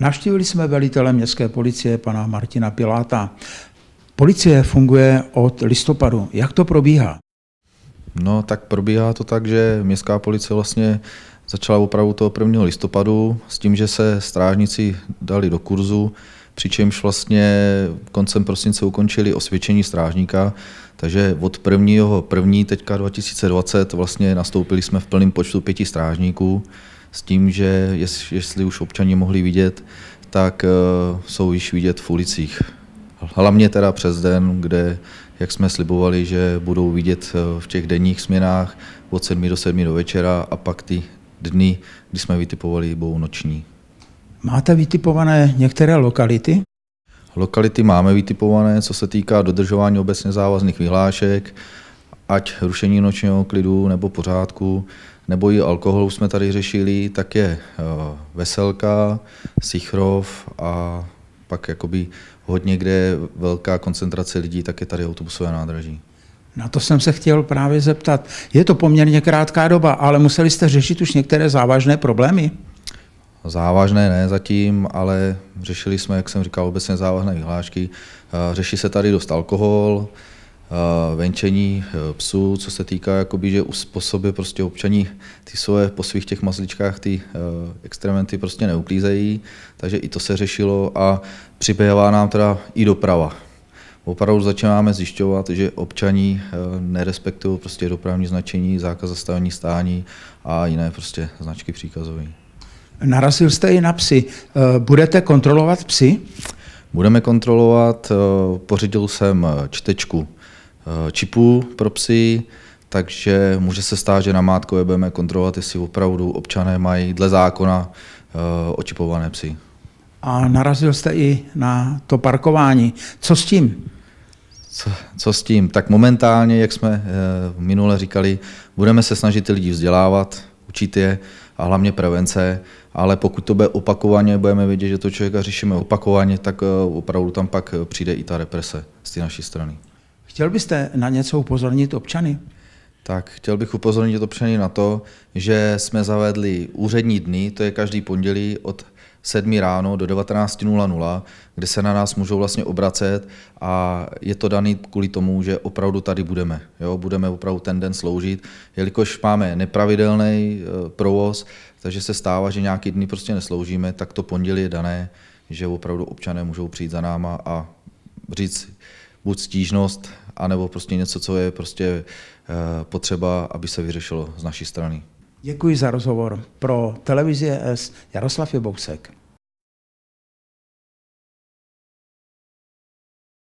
Navštívili jsme velitele městské policie pana Martina Piláta. Policie funguje od listopadu. Jak to probíhá? No, tak probíhá to tak, že městská policie vlastně začala opravu toho 1. listopadu s tím, že se strážníci dali do kurzu, přičemž vlastně koncem prosince ukončili osvědčení strážníka, takže od 1. 1. teďka 2020 vlastně nastoupili jsme v plném počtu pěti strážníků s tím, že jest, jestli už občani mohli vidět, tak uh, jsou již vidět v ulicích. Hlavně teda přes den, kde, jak jsme slibovali, že budou vidět eh, v těch denních směnách od 7 do 7 do večera a pak ty dny, kdy jsme vytipovali, budou noční. Máte vytipované některé lokality? Lokality máme vytipované, co se týká dodržování obecně závazných vyhlášek, ať rušení nočního klidu nebo pořádku, nebo i alkoholu jsme tady řešili, tak je eh, veselka, sichrov a pak jakoby hodně, kde je velká koncentrace lidí, tak je tady autobusové nádraží. Na to jsem se chtěl právě zeptat. Je to poměrně krátká doba, ale museli jste řešit už některé závažné problémy? Závažné ne zatím, ale řešili jsme, jak jsem říkal, obecně závažné vyhlášky. Eh, řeší se tady dost alkohol, Eh, venčení eh, psů, co se týká, jakoby, že uspůsobí prostě občaní ty svoje po svých těch mazličkách ty eh, experimenty prostě neuklízejí, takže i to se řešilo a přibývá nám teda i doprava. Opravdu začínáme zjišťovat, že občaní nerespektují prostě dopravní značení, zákaz zastavení stání a jiné prostě značky příkazové. Narazil jste i na psy. Budete kontrolovat psy? Budeme kontrolovat. Pořídil jsem čtečku Eh, čipů pro psy, takže může se stát, že na mátkové budeme kontrolovat, jestli opravdu občané mají dle zákona eh, očipované psy. A narazil jste i na to parkování. Co s tím? Co, co s tím? Tak momentálně, jak jsme eh, minule říkali, budeme se snažit ty lidi vzdělávat, učit je a hlavně prevence, ale pokud to bude opakovaně, budeme vidět, že to člověka řešíme opakovaně, tak opravdu tam pak přijde i ta represe z té naší strany. Chtěl byste na něco upozornit občany? Tak chtěl bych upozornit občany na to, že jsme zavedli úřední dny, to je každý pondělí od 7 ráno do 19.00, kde se na nás můžou vlastně obracet a je to daný kvůli tomu, že opravdu tady budeme. Jo? Budeme opravdu ten den sloužit, jelikož máme nepravidelný e, provoz, takže se stává, že nějaký dny prostě nesloužíme, tak to pondělí je dané, že opravdu občané můžou přijít za náma a říct, buď stížnost, anebo prostě něco, co je prostě eh, potřeba, aby se vyřešilo z naší strany. Děkuji za rozhovor. Pro televizi S Jaroslav Jebousek.